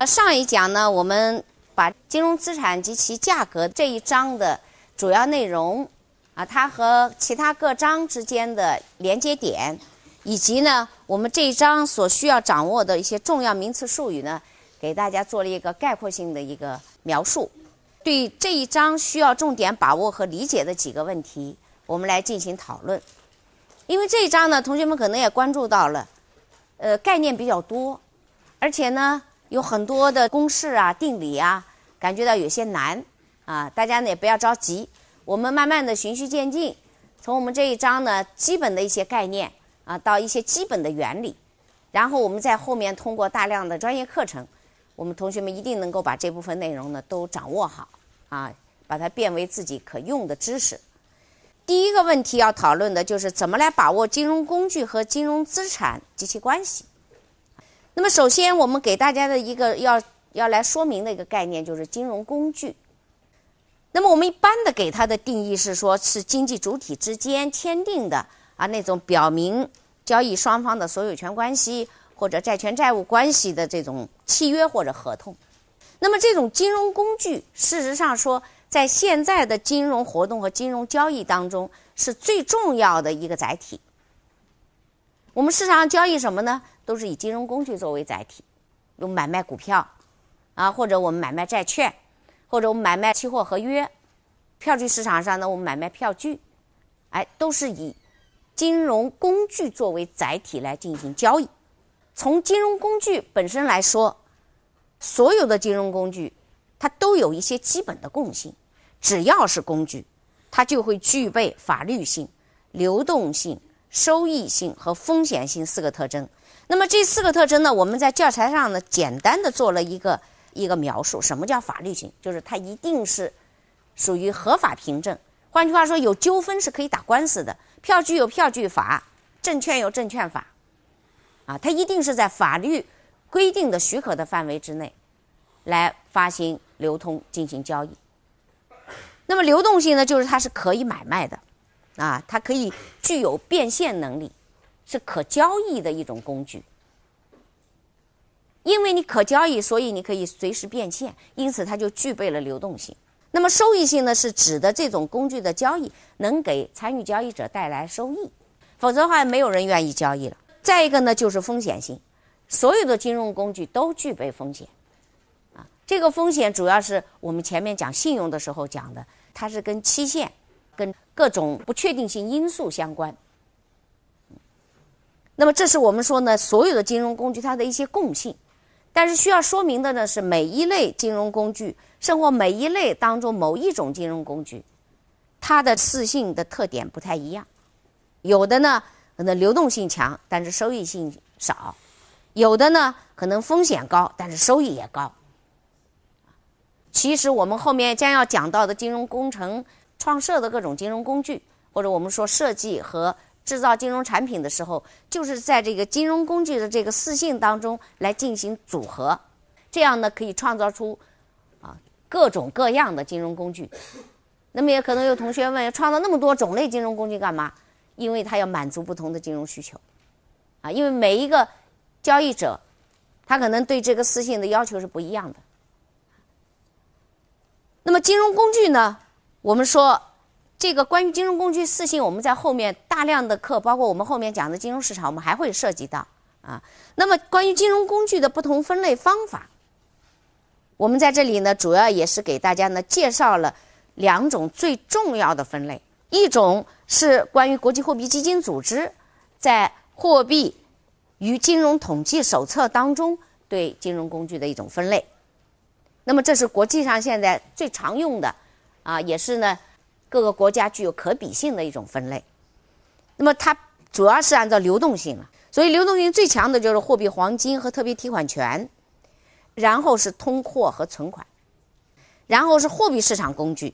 那上一讲呢，我们把金融资产及其价格这一章的主要内容，啊，它和其他各章之间的连接点，以及呢，我们这一章所需要掌握的一些重要名词术语呢，给大家做了一个概括性的一个描述。对这一章需要重点把握和理解的几个问题，我们来进行讨论。因为这一章呢，同学们可能也关注到了，呃，概念比较多，而且呢。有很多的公式啊、定理啊，感觉到有些难啊，大家呢也不要着急，我们慢慢的循序渐进，从我们这一章呢基本的一些概念啊，到一些基本的原理，然后我们在后面通过大量的专业课程，我们同学们一定能够把这部分内容呢都掌握好啊，把它变为自己可用的知识。第一个问题要讨论的就是怎么来把握金融工具和金融资产及其关系。那么，首先，我们给大家的一个要要来说明的一个概念，就是金融工具。那么，我们一般的给它的定义是说，是经济主体之间签订的啊那种表明交易双方的所有权关系或者债权债务关系的这种契约或者合同。那么，这种金融工具，事实上说，在现在的金融活动和金融交易当中，是最重要的一个载体。我们市场上交易什么呢？都是以金融工具作为载体，用买卖股票，啊，或者我们买卖债券，或者我们买卖期货合约，票据市场上呢，我们买卖票据，哎，都是以金融工具作为载体来进行交易。从金融工具本身来说，所有的金融工具它都有一些基本的共性，只要是工具，它就会具备法律性、流动性、收益性和风险性四个特征。那么这四个特征呢，我们在教材上呢简单的做了一个一个描述。什么叫法律性？就是它一定是属于合法凭证。换句话说，有纠纷是可以打官司的。票据有票据法，证券有证券法，啊，它一定是在法律规定的许可的范围之内来发行、流通、进行交易。那么流动性呢，就是它是可以买卖的，啊，它可以具有变现能力。是可交易的一种工具，因为你可交易，所以你可以随时变现，因此它就具备了流动性。那么收益性呢，是指的这种工具的交易能给参与交易者带来收益，否则的话没有人愿意交易了。再一个呢，就是风险性，所有的金融工具都具备风险，啊，这个风险主要是我们前面讲信用的时候讲的，它是跟期限、跟各种不确定性因素相关。那么这是我们说呢，所有的金融工具它的一些共性，但是需要说明的呢是，每一类金融工具，甚活或每一类当中某一种金融工具，它的适性的特点不太一样，有的呢可能流动性强，但是收益性少；有的呢可能风险高，但是收益也高。其实我们后面将要讲到的金融工程创设的各种金融工具，或者我们说设计和。制造金融产品的时候，就是在这个金融工具的这个四性当中来进行组合，这样呢可以创造出啊各种各样的金融工具。那么也可能有同学问：创造那么多种类金融工具干嘛？因为它要满足不同的金融需求啊，因为每一个交易者他可能对这个四性的要求是不一样的。那么金融工具呢，我们说。这个关于金融工具四性，我们在后面大量的课，包括我们后面讲的金融市场，我们还会涉及到啊。那么关于金融工具的不同分类方法，我们在这里呢，主要也是给大家呢介绍了两种最重要的分类，一种是关于国际货币基金组织在《货币与金融统计手册》当中对金融工具的一种分类。那么这是国际上现在最常用的啊，也是呢。各个国家具有可比性的一种分类，那么它主要是按照流动性了，所以流动性最强的就是货币、黄金和特别提款权，然后是通货和存款，然后是货币市场工具。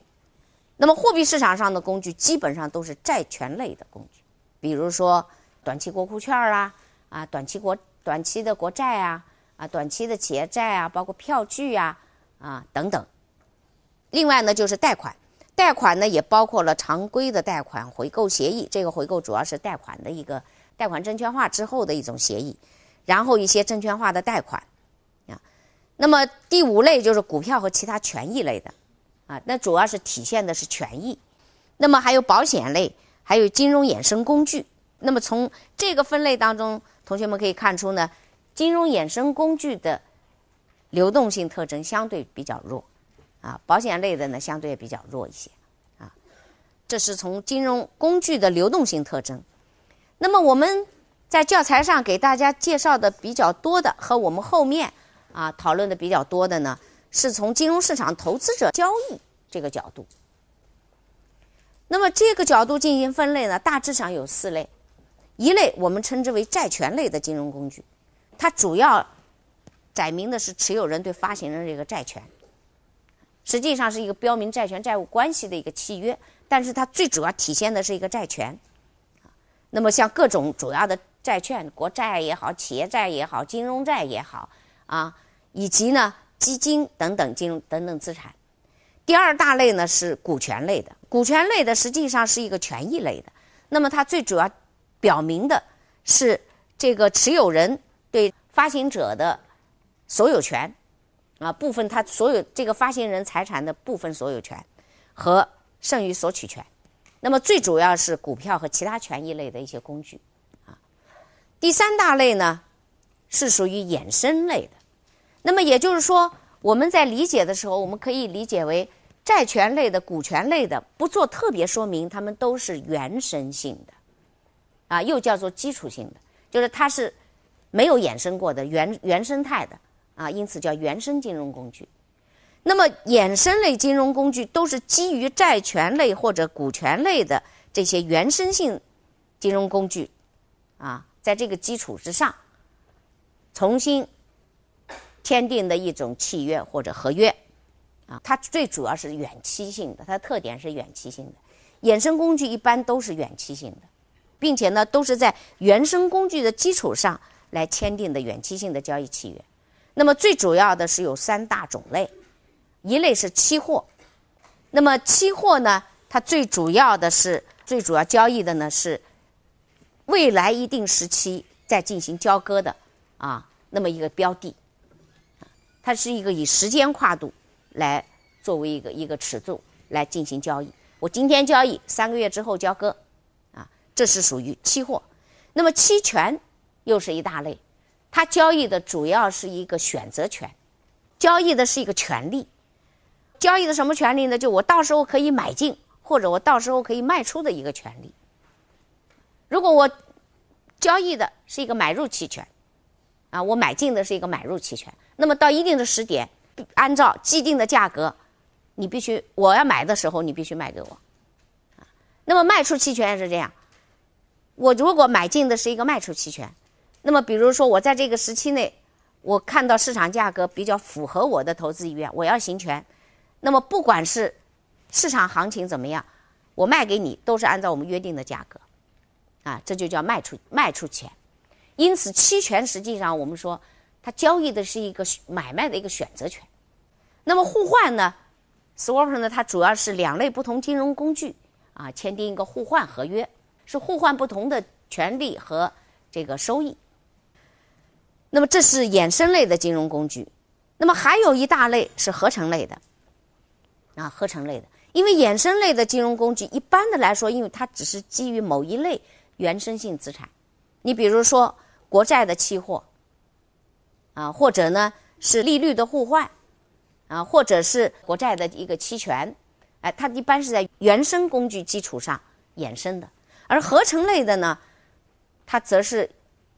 那么货币市场上的工具基本上都是债权类的工具，比如说短期国库券啊啊，短期国短期的国债啊啊，短期的企业债啊，包括票据呀啊等等。另外呢，就是贷款。贷款呢，也包括了常规的贷款回购协议，这个回购主要是贷款的一个贷款证券化之后的一种协议，然后一些证券化的贷款，啊，那么第五类就是股票和其他权益类的，啊，那主要是体现的是权益，那么还有保险类，还有金融衍生工具，那么从这个分类当中，同学们可以看出呢，金融衍生工具的流动性特征相对比较弱。啊，保险类的呢相对比较弱一些，啊，这是从金融工具的流动性特征。那么我们在教材上给大家介绍的比较多的，和我们后面啊讨论的比较多的呢，是从金融市场投资者交易这个角度。那么这个角度进行分类呢，大致上有四类，一类我们称之为债权类的金融工具，它主要载明的是持有人对发行人这个债权。实际上是一个标明债权债务关系的一个契约，但是它最主要体现的是一个债权。那么像各种主要的债券、国债也好、企业债也好、金融债也好啊，以及呢基金等等金融等等资产。第二大类呢是股权类的，股权类的实际上是一个权益类的。那么它最主要表明的是这个持有人对发行者的所有权。啊，部分他所有这个发行人财产的部分所有权和剩余索取权，那么最主要是股票和其他权益类的一些工具，啊，第三大类呢是属于衍生类的，那么也就是说我们在理解的时候，我们可以理解为债权类的、股权类的，不做特别说明，它们都是原生性的，啊，又叫做基础性的，就是它是没有衍生过的原原生态的。啊，因此叫原生金融工具。那么衍生类金融工具都是基于债权类或者股权类的这些原生性金融工具，啊，在这个基础之上，重新签订的一种契约或者合约，啊，它最主要是远期性的，它的特点是远期性的。衍生工具一般都是远期性的，并且呢，都是在原生工具的基础上来签订的远期性的交易契约。那么最主要的是有三大种类，一类是期货。那么期货呢，它最主要的是最主要交易的呢是未来一定时期再进行交割的啊，那么一个标的，它是一个以时间跨度来作为一个一个尺度来进行交易。我今天交易，三个月之后交割，啊，这是属于期货。那么期权又是一大类。它交易的主要是一个选择权，交易的是一个权利，交易的什么权利呢？就我到时候可以买进，或者我到时候可以卖出的一个权利。如果我交易的是一个买入期权，啊，我买进的是一个买入期权，那么到一定的时点，按照既定的价格，你必须我要买的时候，你必须卖给我。那么卖出期权是这样，我如果买进的是一个卖出期权。那么，比如说我在这个时期内，我看到市场价格比较符合我的投资意愿，我要行权，那么不管是市场行情怎么样，我卖给你都是按照我们约定的价格，啊，这就叫卖出卖出权。因此，期权实际上我们说，它交易的是一个买卖的一个选择权。那么互换呢，swap 呢，它主要是两类不同金融工具啊，签订一个互换合约，是互换不同的权利和这个收益。那么这是衍生类的金融工具，那么还有一大类是合成类的，啊，合成类的，因为衍生类的金融工具一般的来说，因为它只是基于某一类原生性资产，你比如说国债的期货，啊，或者呢是利率的互换，啊，或者是国债的一个期权，哎，它一般是在原生工具基础上衍生的，而合成类的呢，它则是。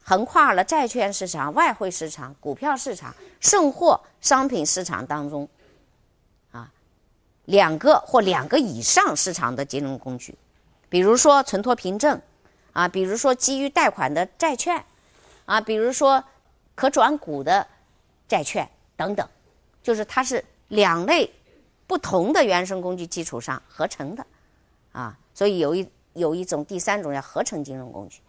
横跨了债券市场、外汇市场、股票市场、现货商品市场当中，啊，两个或两个以上市场的金融工具，比如说存托凭证，啊，比如说基于贷款的债券，啊，比如说可转股的债券等等，就是它是两类不同的原生工具基础上合成的，啊，所以有一有一种第三种叫合成金融工具。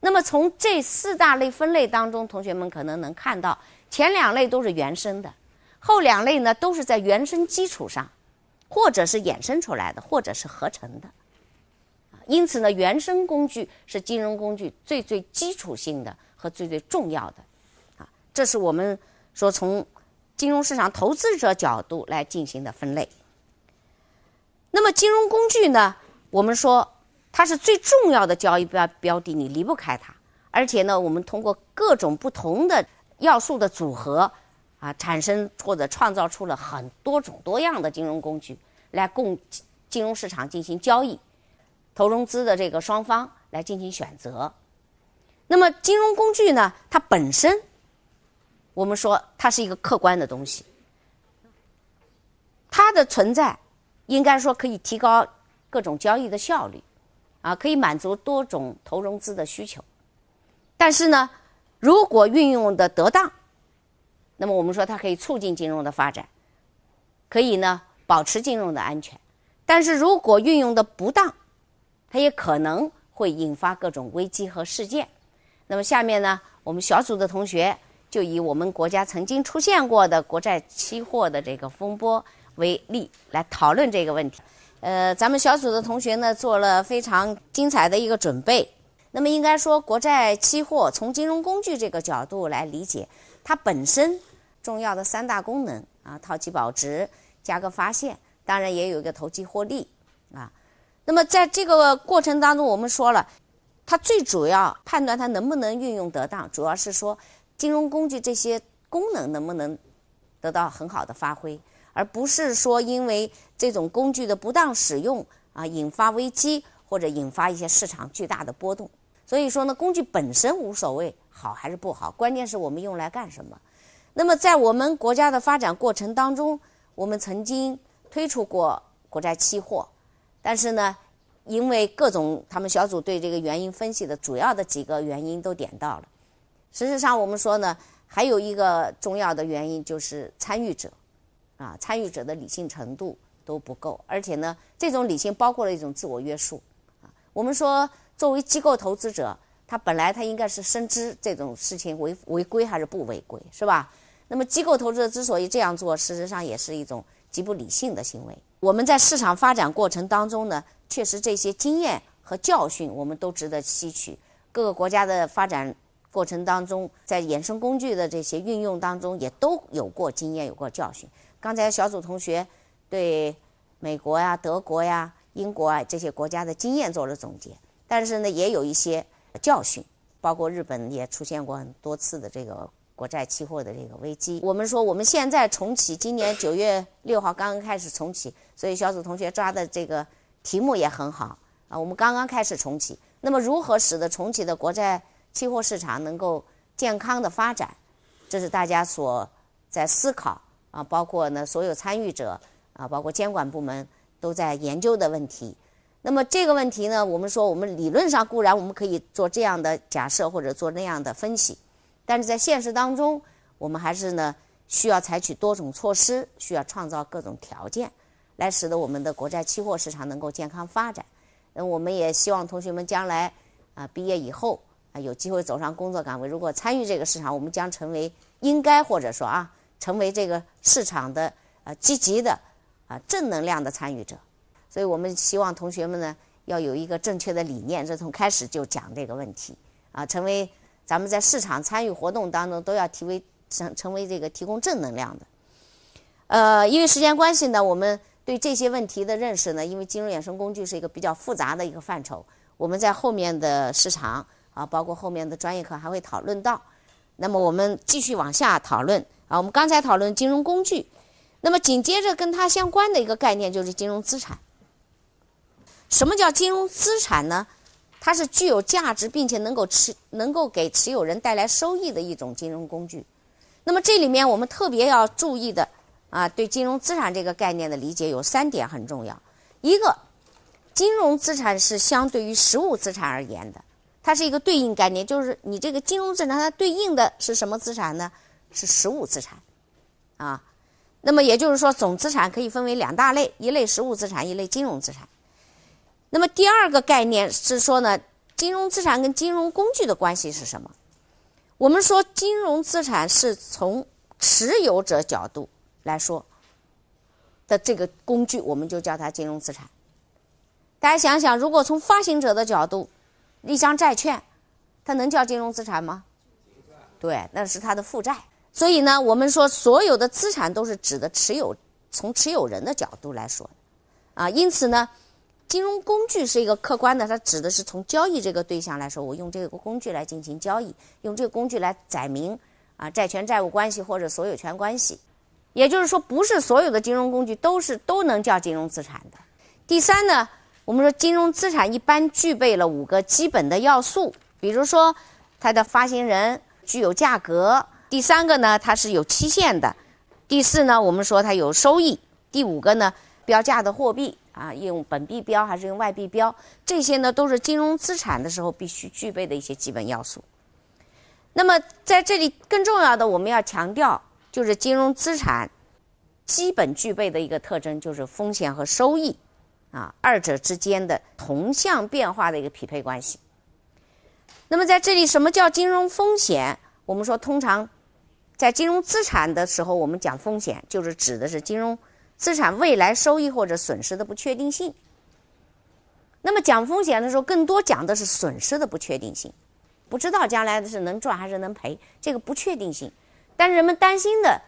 那么从这四大类分类当中，同学们可能能看到，前两类都是原生的，后两类呢都是在原生基础上，或者是衍生出来的，或者是合成的。因此呢，原生工具是金融工具最最基础性的和最最重要的，啊，这是我们说从金融市场投资者角度来进行的分类。那么金融工具呢，我们说。它是最重要的交易标标的，你离不开它。而且呢，我们通过各种不同的要素的组合啊，产生或者创造出了很多种多样的金融工具，来供金融市场进行交易、投融资的这个双方来进行选择。那么，金融工具呢，它本身，我们说它是一个客观的东西，它的存在应该说可以提高各种交易的效率。啊，可以满足多种投融资的需求，但是呢，如果运用的得当，那么我们说它可以促进金融的发展，可以呢保持金融的安全，但是如果运用的不当，它也可能会引发各种危机和事件。那么下面呢，我们小组的同学就以我们国家曾经出现过的国债期货的这个风波为例，来讨论这个问题。呃，咱们小组的同学呢做了非常精彩的一个准备。那么应该说，国债期货从金融工具这个角度来理解，它本身重要的三大功能啊：套期保值、价格发现，当然也有一个投机获利啊。那么在这个过程当中，我们说了，它最主要判断它能不能运用得当，主要是说金融工具这些功能能不能得到很好的发挥，而不是说因为。这种工具的不当使用啊，引发危机或者引发一些市场巨大的波动。所以说呢，工具本身无所谓好还是不好，关键是我们用来干什么。那么在我们国家的发展过程当中，我们曾经推出过国债期货，但是呢，因为各种他们小组对这个原因分析的主要的几个原因都点到了。实际上，我们说呢，还有一个重要的原因就是参与者啊，参与者的理性程度。都不够，而且呢，这种理性包括了一种自我约束。啊，我们说，作为机构投资者，他本来他应该是深知这种事情违违规还是不违规，是吧？那么，机构投资者之所以这样做，事实上也是一种极不理性的行为。我们在市场发展过程当中呢，确实这些经验和教训我们都值得吸取。各个国家的发展过程当中，在衍生工具的这些运用当中，也都有过经验，有过教训。刚才小组同学。对美国呀、德国呀、英国啊这些国家的经验做了总结，但是呢，也有一些教训，包括日本也出现过很多次的这个国债期货的这个危机。我们说，我们现在重启，今年九月六号刚刚开始重启，所以小组同学抓的这个题目也很好啊。我们刚刚开始重启，那么如何使得重启的国债期货市场能够健康的发展，这是大家所在思考啊。包括呢，所有参与者。啊，包括监管部门都在研究的问题。那么这个问题呢，我们说，我们理论上固然我们可以做这样的假设或者做那样的分析，但是在现实当中，我们还是呢需要采取多种措施，需要创造各种条件，来使得我们的国债期货市场能够健康发展。那我们也希望同学们将来啊毕业以后啊有机会走上工作岗位，如果参与这个市场，我们将成为应该或者说啊成为这个市场的呃积极的。啊，正能量的参与者，所以我们希望同学们呢，要有一个正确的理念，这从开始就讲这个问题，啊，成为咱们在市场参与活动当中都要提为成成为这个提供正能量的，呃，因为时间关系呢，我们对这些问题的认识呢，因为金融衍生工具是一个比较复杂的一个范畴，我们在后面的市场啊，包括后面的专业课还会讨论到，那么我们继续往下讨论啊，我们刚才讨论金融工具。那么紧接着跟它相关的一个概念就是金融资产。什么叫金融资产呢？它是具有价值，并且能够持能够给持有人带来收益的一种金融工具。那么这里面我们特别要注意的啊，对金融资产这个概念的理解有三点很重要：一个，金融资产是相对于实物资产而言的，它是一个对应概念，就是你这个金融资产它对应的是什么资产呢？是实物资产，啊。那么也就是说，总资产可以分为两大类，一类实物资产，一类金融资产。那么第二个概念是说呢，金融资产跟金融工具的关系是什么？我们说金融资产是从持有者角度来说的这个工具，我们就叫它金融资产。大家想想，如果从发行者的角度，一张债券，它能叫金融资产吗？对，那是它的负债。所以呢，我们说所有的资产都是指的持有，从持有人的角度来说啊，因此呢，金融工具是一个客观的，它指的是从交易这个对象来说，我用这个工具来进行交易，用这个工具来载明啊，债权债务关系或者所有权关系，也就是说，不是所有的金融工具都是都能叫金融资产的。第三呢，我们说金融资产一般具备了五个基本的要素，比如说，它的发行人具有价格。第三个呢，它是有期限的；第四呢，我们说它有收益；第五个呢，标价的货币啊，用本币标还是用外币标，这些呢都是金融资产的时候必须具备的一些基本要素。那么在这里更重要的我们要强调，就是金融资产基本具备的一个特征就是风险和收益啊，二者之间的同向变化的一个匹配关系。那么在这里，什么叫金融风险？我们说通常。在金融资产的时候，我们讲风险，就是指的是金融资产未来收益或者损失的不确定性。那么讲风险的时候，更多讲的是损失的不确定性，不知道将来的是能赚还是能赔，这个不确定性。但人们担心的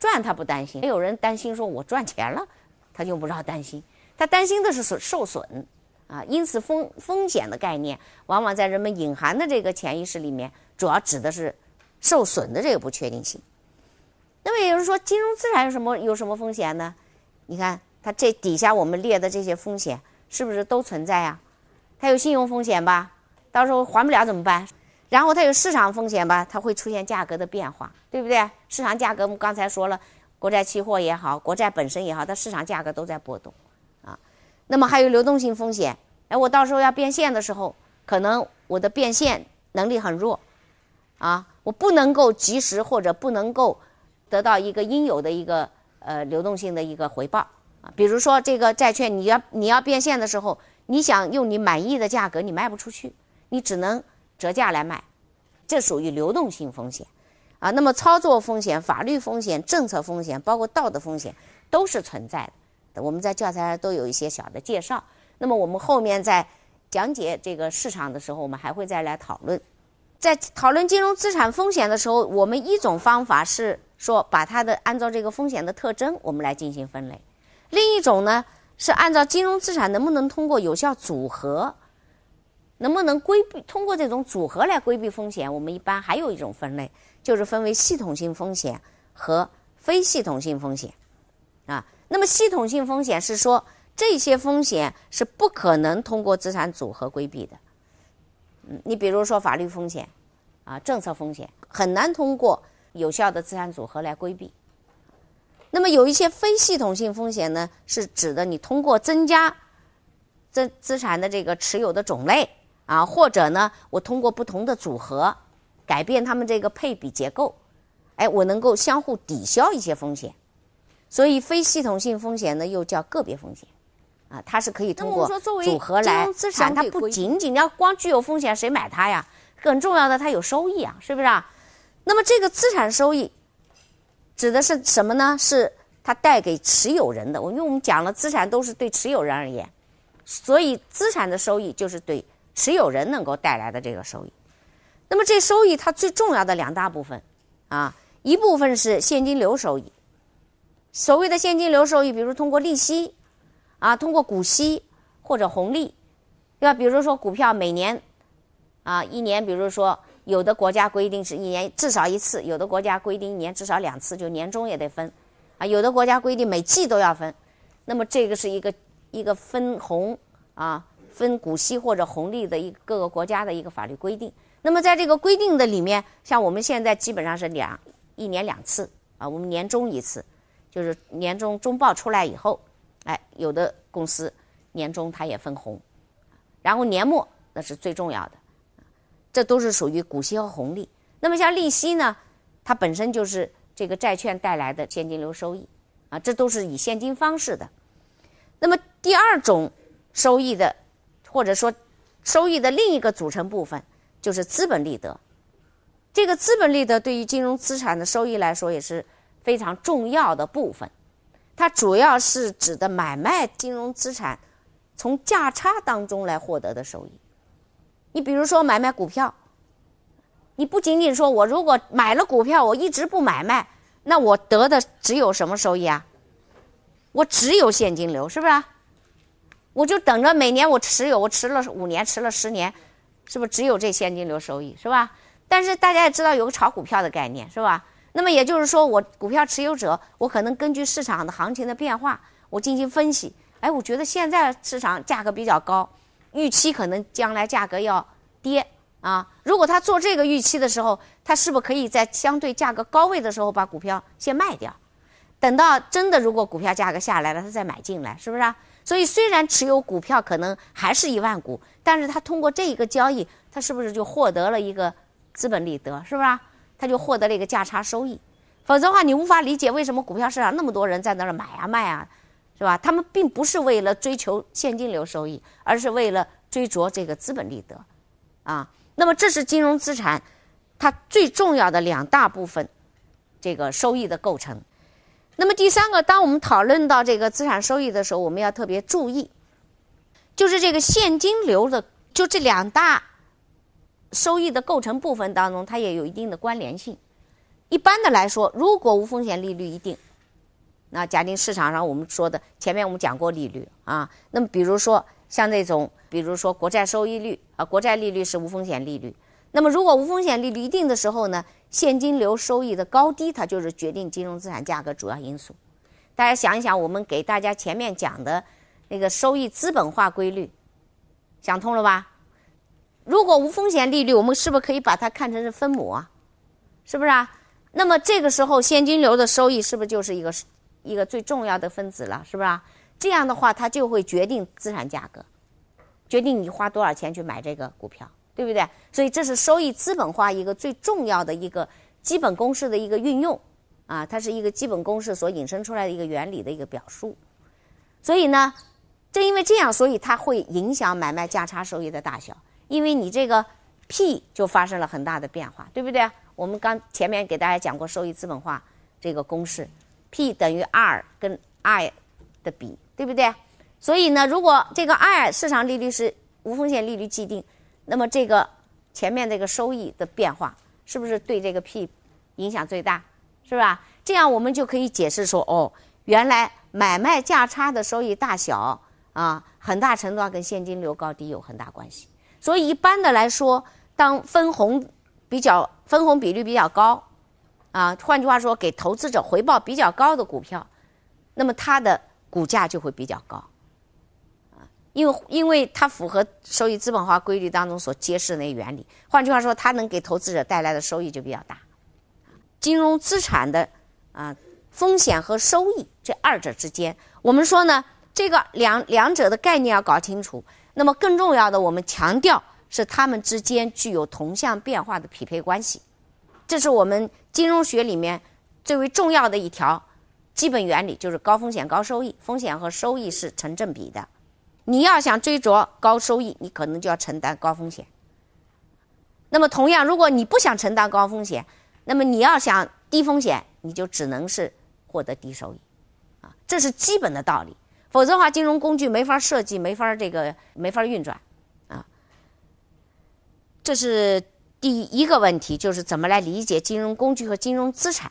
赚他不担心，有人担心说我赚钱了，他就不知道担心，他担心的是损受损啊。因此，风风险的概念，往往在人们隐含的这个潜意识里面，主要指的是。受损的这个不确定性。那么有人说，金融资产有什么有什么风险呢？你看，它这底下我们列的这些风险是不是都存在呀？它有信用风险吧？到时候还不了怎么办？然后它有市场风险吧？它会出现价格的变化，对不对？市场价格我们刚才说了，国债期货也好，国债本身也好，它市场价格都在波动啊。那么还有流动性风险，哎，我到时候要变现的时候，可能我的变现能力很弱，啊。我不能够及时或者不能够得到一个应有的一个呃流动性的一个回报啊，比如说这个债券你要你要变现的时候，你想用你满意的价格你卖不出去，你只能折价来卖，这属于流动性风险啊。那么操作风险、法律风险、政策风险，包括道德风险都是存在的，我们在教材上都有一些小的介绍。那么我们后面在讲解这个市场的时候，我们还会再来讨论。在讨论金融资产风险的时候，我们一种方法是说把它的按照这个风险的特征，我们来进行分类；另一种呢是按照金融资产能不能通过有效组合，能不能规避通过这种组合来规避风险。我们一般还有一种分类，就是分为系统性风险和非系统性风险啊。那么系统性风险是说这些风险是不可能通过资产组合规避的。嗯，你比如说法律风险，啊，政策风险很难通过有效的资产组合来规避。那么有一些非系统性风险呢，是指的你通过增加资资产的这个持有的种类啊，或者呢，我通过不同的组合改变他们这个配比结构，哎，我能够相互抵消一些风险。所以非系统性风险呢，又叫个别风险。啊，它是可以通过组合来，资产它不仅仅要光具有风险，谁买它呀？更重要的，它有收益啊，是不是？啊？那么这个资产收益指的是什么呢？是它带给持有人的。我因为我们讲了，资产都是对持有人而言，所以资产的收益就是对持有人能够带来的这个收益。那么这收益它最重要的两大部分啊，一部分是现金流收益。所谓的现金流收益，比如通过利息。啊，通过股息或者红利，对吧？比如说股票每年，啊，一年，比如说有的国家规定是一年至少一次，有的国家规定一年至少两次，就年终也得分，啊，有的国家规定每季都要分。那么这个是一个一个分红啊，分股息或者红利的一各个国家的一个法律规定。那么在这个规定的里面，像我们现在基本上是两一年两次啊，我们年终一次，就是年终中报出来以后。哎，有的公司年终它也分红，然后年末那是最重要的，这都是属于股息和红利。那么像利息呢，它本身就是这个债券带来的现金流收益，啊，这都是以现金方式的。那么第二种收益的，或者说收益的另一个组成部分，就是资本利得。这个资本利得对于金融资产的收益来说也是非常重要的部分。它主要是指的买卖金融资产，从价差当中来获得的收益。你比如说买卖股票，你不仅仅说我如果买了股票，我一直不买卖，那我得的只有什么收益啊？我只有现金流，是不是？我就等着每年我持有，我持了五年，持了十年，是不是只有这现金流收益，是吧？但是大家也知道有个炒股票的概念，是吧？那么也就是说，我股票持有者，我可能根据市场的行情的变化，我进行分析。哎，我觉得现在市场价格比较高，预期可能将来价格要跌啊。如果他做这个预期的时候，他是不是可以在相对价格高位的时候把股票先卖掉，等到真的如果股票价格下来了，他再买进来，是不是？所以虽然持有股票可能还是一万股，但是他通过这一个交易，他是不是就获得了一个资本利得，是不是？他就获得了一个价差收益，否则的话，你无法理解为什么股票市场那么多人在那儿买啊卖啊，是吧？他们并不是为了追求现金流收益，而是为了追逐这个资本利得，啊。那么，这是金融资产它最重要的两大部分这个收益的构成。那么，第三个，当我们讨论到这个资产收益的时候，我们要特别注意，就是这个现金流的，就这两大。收益的构成部分当中，它也有一定的关联性。一般的来说，如果无风险利率一定，那假定市场上我们说的前面我们讲过利率啊，那么比如说像那种，比如说国债收益率啊，国债利率是无风险利率。那么如果无风险利率一定的时候呢，现金流收益的高低，它就是决定金融资产价格主要因素。大家想一想，我们给大家前面讲的那个收益资本化规律，想通了吧？如果无风险利率，我们是不是可以把它看成是分母啊？是不是啊？那么这个时候，现金流的收益是不是就是一个一个最重要的分子了？是不是啊？这样的话，它就会决定资产价格，决定你花多少钱去买这个股票，对不对？所以这是收益资本化一个最重要的一个基本公式的一个运用啊，它是一个基本公式所引申出来的一个原理的一个表述。所以呢，正因为这样，所以它会影响买卖价差收益的大小。因为你这个 P 就发生了很大的变化，对不对？我们刚前面给大家讲过收益资本化这个公式，P 等于 R 跟 i 的比，对不对？所以呢，如果这个 i 市场利率是无风险利率既定，那么这个前面这个收益的变化是不是对这个 P 影响最大？是吧？这样我们就可以解释说，哦，原来买卖价差的收益大小啊，很大程度上跟现金流高低有很大关系。所以，一般的来说，当分红比较分红比率比较高，啊，换句话说，给投资者回报比较高的股票，那么它的股价就会比较高，啊，因为因为它符合收益资本化规律当中所揭示的那原理。换句话说，它能给投资者带来的收益就比较大。金融资产的啊风险和收益这二者之间，我们说呢，这个两两者的概念要搞清楚。那么，更重要的，我们强调是它们之间具有同向变化的匹配关系。这是我们金融学里面最为重要的一条基本原理，就是高风险高收益，风险和收益是成正比的。你要想追逐高收益，你可能就要承担高风险。那么，同样，如果你不想承担高风险，那么你要想低风险，你就只能是获得低收益。啊，这是基本的道理。否则的话，金融工具没法设计，没法这个没法运转，啊，这是第一个问题，就是怎么来理解金融工具和金融资产。